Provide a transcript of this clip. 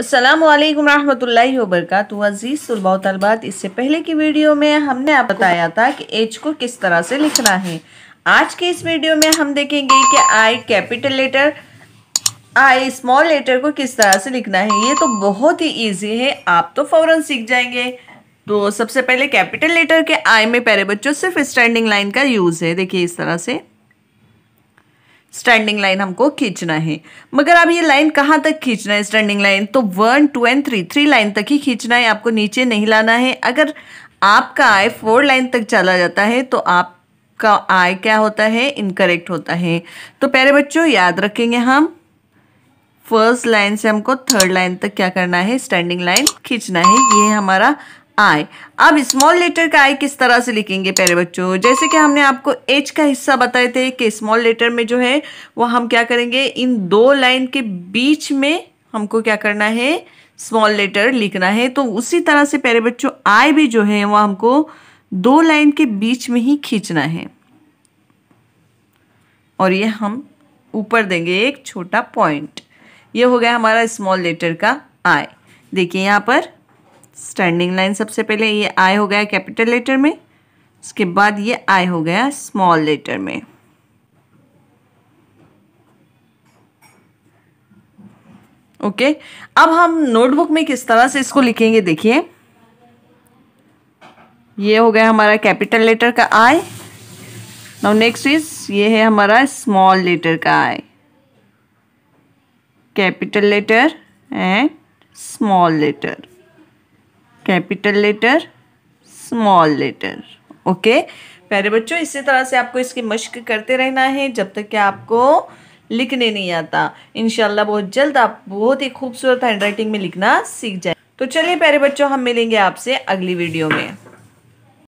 असलम वरहमल वबरक अज़ीज़ तलबा तलबात इससे पहले की वीडियो में हमने आप बताया था कि एच को किस तरह से लिखना है आज के इस वीडियो में हम देखेंगे कि I capital letter I small letter को किस तरह से लिखना है ये तो बहुत ही ईजी है आप तो फ़ौरन सीख जाएंगे तो सबसे पहले कैपिटल लेटर के आई में प्यारे बच्चों सिर्फ स्टैंडिंग लाइन का यूज़ है देखिए इस तरह से स्टैंडिंग लाइन हमको खींचना है मगर अब ये लाइन कहाँ तक खींचना है स्टैंडिंग लाइन तो one two and three three line तक ही खींचना है आपको नीचे नहीं लाना है अगर आपका आय फोर लाइन तक चला जाता है तो आपका आय क्या होता है इनकरेक्ट होता है तो प्यारे बच्चों याद रखेंगे हम फर्स्ट लाइन से हमको थर्ड लाइन तक क्या करना है स्टैंडिंग लाइन खींचना है ये हमारा आई अब स्मॉल लेटर का आई किस तरह से लिखेंगे प्यारे बच्चों जैसे कि हमने आपको एच का हिस्सा बताए थे कि स्मॉल लेटर में जो है वो हम क्या करेंगे इन दो लाइन के बीच में हमको क्या करना है स्मॉल लेटर लिखना है तो उसी तरह से प्यारे बच्चों आई भी जो है वह हमको दो लाइन के बीच में ही खींचना है और ये हम ऊपर देंगे एक छोटा पॉइंट ये हो गया हमारा स्मॉल लेटर का आई देखिए यहाँ पर स्टैंडिंग लाइन सबसे पहले ये आई हो गया कैपिटल लेटर में उसके बाद ये आई हो गया स्मॉल लेटर में ओके okay. अब हम नोटबुक में किस तरह से इसको लिखेंगे देखिए ये हो गया हमारा कैपिटल लेटर का आई नाउ नेक्स्ट इज ये है हमारा स्मॉल लेटर का I capital letter and small letter capital letter small letter okay प्यारे बच्चों इसी तरह से आपको इसकी मश्क करते रहना है जब तक कि आपको लिखने नहीं आता इनशाला बहुत जल्द आप बहुत ही खूबसूरत हैंडराइटिंग में लिखना सीख जाए तो चलिए प्यारे बच्चों हम मिलेंगे आपसे अगली वीडियो में